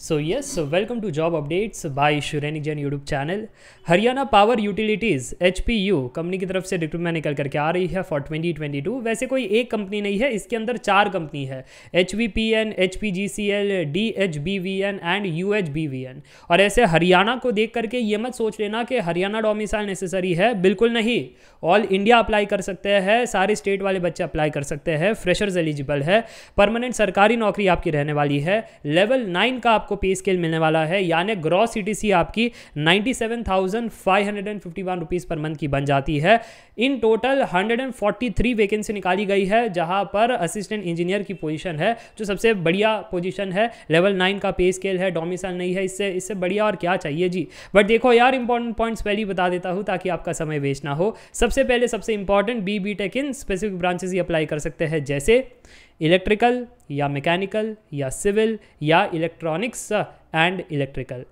So yes so welcome to job updates by Shureni Jain YouTube channel Haryana power utilities H company की तरफ से recruitment निकल करके आ रही है फॉर 2022 वैसे कोई एक कंपनी नहीं है इसके अंदर चार कंपनी है H V P N H P G C L D H B V N and U H B V N और ऐसे हरियाणा को देख करके ये मत सोच लेना कि हरियाणा डोमिसाइल नेसेसरी है बिल्कुल नहीं ऑल इंडिया अप्लाई कर सकते हैं सारे स्टेट वाले बच्चे अप्लाई कर सकते हैं फ्रेशर्स एलिजिबल है परमानेंट सरकारी नौकरी आपकी रहने वाली है लेवल नाइन का आपको पे स्केल मिलने वाला है यानी ग्रॉस सी आपकी ninety seven thousand five hundred and fifty one rupees per month की बन जाती है in total hundred and forty three vacancy निकाली गई है जहां पर असिस्टेंट इंजीनियर की पोजीशन है जो सबसे बढ़िया पोजीशन है लेवल नाइन का पे स्केल है डोमिसाइल नहीं है इससे इससे बढ़िया और क्या चाहिए जी बट देखो यार इंपॉर्टेंट पॉइंट्स पहले ही बता देता हूँ ताकि आपका समय वेस्ट ना हो सबसे पहले सबसे important B B tech in specific branches ही अप्लाई कर सकते हैं जैसे इलेक्ट्रिकल या मैकेनिकल या सिविल या electronics and electrical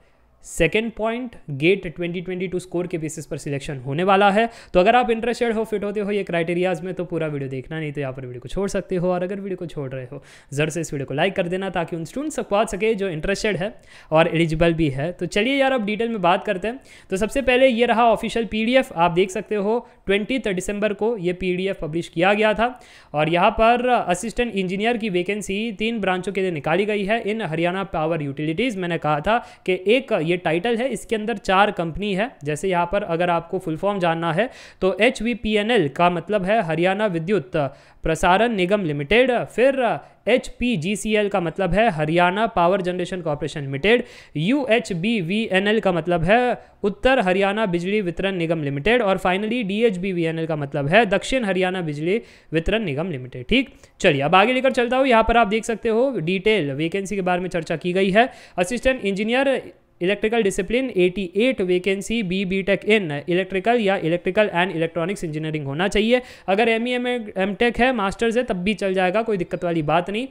second point GATE 2022 score के बेसिस पर सिलेक्शन होने वाला है तो अगर आप इंटरेस्टेड हो फिट होते हो ये क्राइटेरियाज में तो पूरा वीडियो देखना नहीं तो यहाँ पर वीडियो को छोड़ सकते हो और अगर वीडियो को छोड़ रहे हो जर से इस वीडियो को लाइक कर देना ताकि उन स्टूडेंट्स तक पहुँच सके जो इंटरेस्टेड है और एलिजिबल भी है तो चलिए यार अब डिटेल में बात करते हैं तो सबसे पहले ये रहा ऑफिशियल पी आप देख सकते हो ट्वेंटी दिसंबर को ये पी पब्लिश किया गया था और यहाँ पर असिस्टेंट इंजीनियर की वैकेंसी तीन ब्रांचों के लिए निकाली गई है इन हरियाणा पावर यूटिलिटीज़ मैंने कहा था कि एक ये टाइटल है इसके अंदर चार कंपनी है जैसे यहाँ पर अगर आपको फुल फॉर्म जानना है तो एच का मतलब है हरियाणा विद्युत प्रसारण निगम लिमिटेड फिर H P G C L का मतलब है Haryana power generation corporation limited U H B V N L का मतलब है उत्तर हरियाणा बिजली वितरण निगम लिमिटेड और finally D H B V N L का मतलब है दक्षिण हरियाणा बिजली वितरण निगम लिमिटेड ठीक चलिए अब आगे लेकर चलता हूँ यहाँ पर आप देख सकते हो डिटेल वेकेंसी के बारे में चर्चा की गई है assistant engineer electrical discipline 88 vacancy B B tech in electrical या इलेक्ट्रिकल एंड इलेक्ट्रॉनिक्स इंजीनियरिंग होना चाहिए अगर M E M M tech है मास्टर्स है तब भी चल जाएगा कोई दिक्कत वाली बात नहीं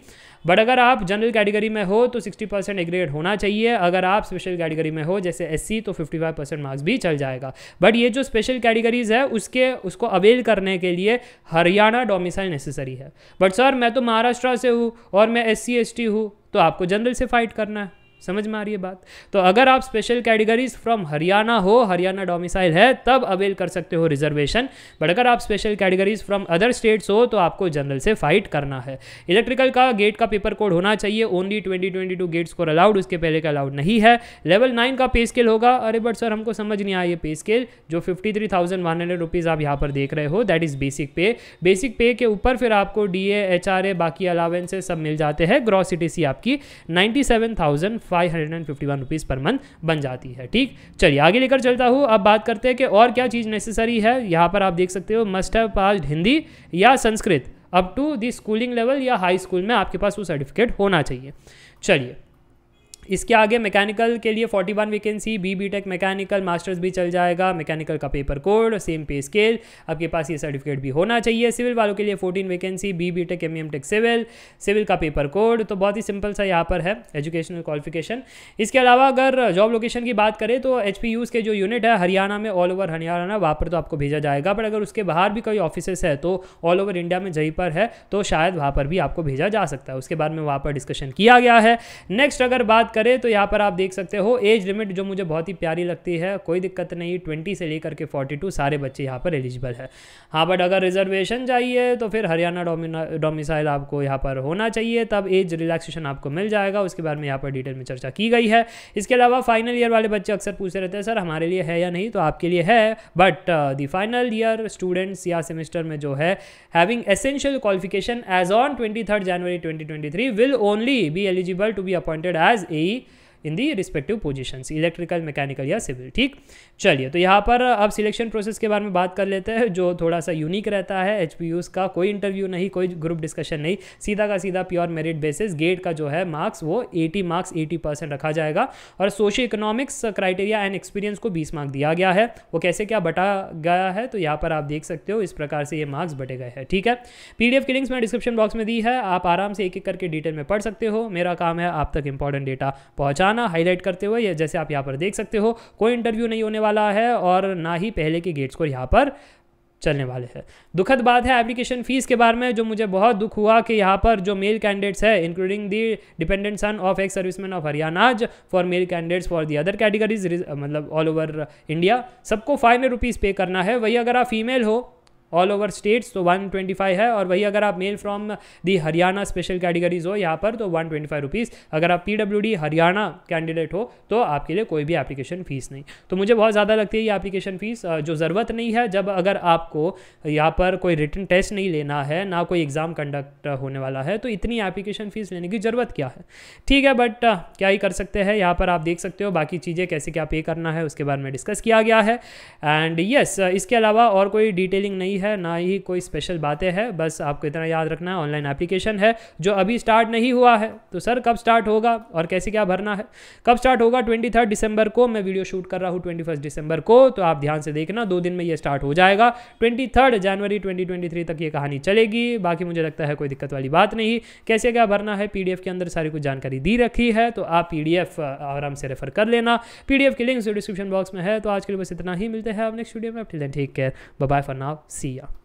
बट अगर आप जनरल कैटेगरी में हो तो 60 परसेंट एग्रेड होना चाहिए अगर आप स्पेशल कैटेगरी में हो जैसे एस तो 55 परसेंट मार्क्स भी चल जाएगा बट ये जो स्पेशल कैटेगरीज है उसके उसको अवेल करने के लिए हरियाणा डोमिसाइल नेसेसरी है बट सर मैं तो महाराष्ट्र से हूँ और मैं एस सी हूँ तो आपको जनरल से फाइट करना है समझ में आ रही है बात तो अगर आप स्पेशल कैटेगरीज फ्रॉम हरियाणा हो हरियाणा डोमिसाइल है तब अवेल कर सकते हो रिजर्वेशन बट अगर आप special categories from other states हो तो आपको जनरल से फाइट करना है इलेक्ट्रिकल का गेट का पेपर कोड होना चाहिए only twenty twenty two allowed उसके पहले का अलाउड नहीं है लेवल नाइन का पे स्केल होगा अरे बट सर हमको समझ नहीं आया पे स्केल जो fifty three thousand one hundred rupees आप यहाँ पर देख रहे हो that is basic pay basic pay के ऊपर फिर आपको D A H R A बाकी अलावेंसेज सब मिल जाते हैं ग्रॉसिटी सी आपकी ninety seven thousand five hundred and fifty one rupees per month बन जाती है ठीक चलिए आगे लेकर चलता हूँ अब बात करते हैं कि और क्या चीज़ नेसेसरी है यहाँ पर आप देख सकते हो मस्ट हैव पास हिंदी या Sanskrit up to the schooling level या हाई स्कूल में आपके पास वो सर्टिफिकेट होना चाहिए चलिए इसके आगे मैकेनिकल के लिए 41 vacancy B B tech mechanical masters भी चल जाएगा मैकेनिकल का paper code same pay scale आपके पास ये सर्टिफिकेट भी होना चाहिए सिविल वालों के लिए 14 vacancy B B tech M M tech civil civil का पेपर कोड तो बहुत ही सिंपल सा यहाँ पर है एजुकेशनल क्वालिफिकेशन इसके अलावा अगर जॉब लोकेशन की बात करें तो एच के जो यूनिट है हरियाणा में ऑल ओवर हरियाणा वहाँ पर तो आपको भेजा जाएगा बट अगर उसके बाहर भी कोई ऑफिसेस है तो ऑल ओवर इंडिया में जहीं पर है तो शायद वहाँ पर भी आपको भेजा जा सकता है उसके बाद में वहाँ पर डिस्कशन किया गया है नेक्स्ट अगर बात करें तो यहाँ पर आप देख सकते हो एज लिमिट जो मुझे बहुत ही प्यारी लगती है कोई दिक्कत नहीं ट्वेंटी से लेकर के फोर्टी टू सारे बच्चे यहाँ पर एलिजिबल है हाँ बट अगर रिजर्वेशन चाहिए तो फिर हरियाणा डोमिसाइल आपको यहाँ पर होना चाहिए तब एज रिलैक्सेशन आपको मिल जाएगा उसके बारे में यहाँ पर डिटेल में चर्चा की गई है इसके अलावा फाइनल ईयर वाले बच्चे अक्सर पूछते रहते हैं सर हमारे लिए है या नहीं तो आपके लिए है but the final year students या सेमेस्टर में जो है having essential qualification as on twenty third January twenty twenty three will only be eligible to be appointed as a the in the respective position electrical mechanical या civil ठीक चलिए तो यहाँ पर अब सिलेक्शन प्रोसेस के बारे में बात कर लेते हैं जो थोड़ा सा यूनिक रहता है एच का कोई इंटरव्यू नहीं कोई ग्रुप डिस्कशन नहीं सीधा का सीधा प्योर मेरिट बेसिस गेट का जो है मार्क्स वो 80 मार्क्स 80 परसेंट रखा जाएगा और socio economics criteria and experience को 20 मार्क्स दिया गया है वो कैसे क्या बटा गया है तो यहाँ पर आप देख सकते हो इस प्रकार से ये मार्क्स बटे गए हैं ठीक है पीडीएफ की लिंक्स मैंने डिस्क्रिप्शन बॉक्स में दी है आप आराम से एक एक करके डिटेल में पढ़ सकते हो मेरा काम है आप तक इंपॉर्टेंट डेटा पहुँचा जाना हाईलाइट करते हुए जैसे आप यहाँ पर देख सकते हो कोई इंटरव्यू नहीं होने वाला है और ना ही पहले के गेट्स को यहाँ पर चलने वाले हैं दुखद बात है एप्लीकेशन फ़ीस के बारे में जो मुझे बहुत दुख हुआ कि यहाँ पर जो मेल कैंडिडेट्स है including the dependent son of ex serviceman of Haryana's for male candidates for the other categories मतलब ऑल ओवर इंडिया सबको फाइव हंड्रेड रुपीज़ पे करना है वही अगर आप फीमेल हो ऑल ओवर स्टेट्स तो वन ट्वेंटी फाइव है और वही अगर आप male from the Haryana special categories हो यहाँ पर तो वन ट्वेंटी फाइव रुपीज़ अगर आप P W D Haryana candidate हो तो आपके लिए कोई भी एप्लीकेशन फ़ीस नहीं तो मुझे बहुत ज़्यादा लगती है ये एप्लीकेशन फ़ीस जो ज़रूरत नहीं है जब अगर आपको यहाँ पर कोई रिटर्न टेस्ट नहीं लेना है ना कोई एग्ज़ाम कंडक्ट होने वाला है तो इतनी एप्लीकेशन फ़ीस लेने की ज़रूरत क्या है ठीक है बट क्या ही कर सकते हैं यहाँ पर आप देख सकते हो बाकी चीज़ें कैसे क्या पे करना है उसके बारे में डिस्कस किया गया है एंड यस yes, इसके अलावा और कोई डिटेलिंग नहीं है ना ही कोई स्पेशल बातें हैं बस आपको इतना याद रखना है ऑनलाइन एप्लीकेशन है जो अभी स्टार्ट नहीं हुआ है तो सर कब स्टार्ट होगा और कैसे क्या भरना है कब स्टार्ट होगा ट्वेंटी थर्ड दिसंबर को मैं वीडियो शूट कर रहा हूँ ट्वेंटी फर्स्ट दिसंबर को तो आप ध्यान से देखना दो दिन में ये स्टार्ट हो जाएगा twenty third January twenty twenty three तक ये कहानी चलेगी बाकी मुझे लगता है कोई दिक्कत वाली बात नहीं कैसे क्या भरना है पी के अंदर सारी कुछ जानकारी दी रखी है तो आप पी आराम से रेफर कर लेना पी की लिंक डिस्क्रिप्शन बॉक्स में है तो आज के लिए बस इतना ही मिलते हैं आप नेक्स्ट वीडियो में till then take care bye for now see día.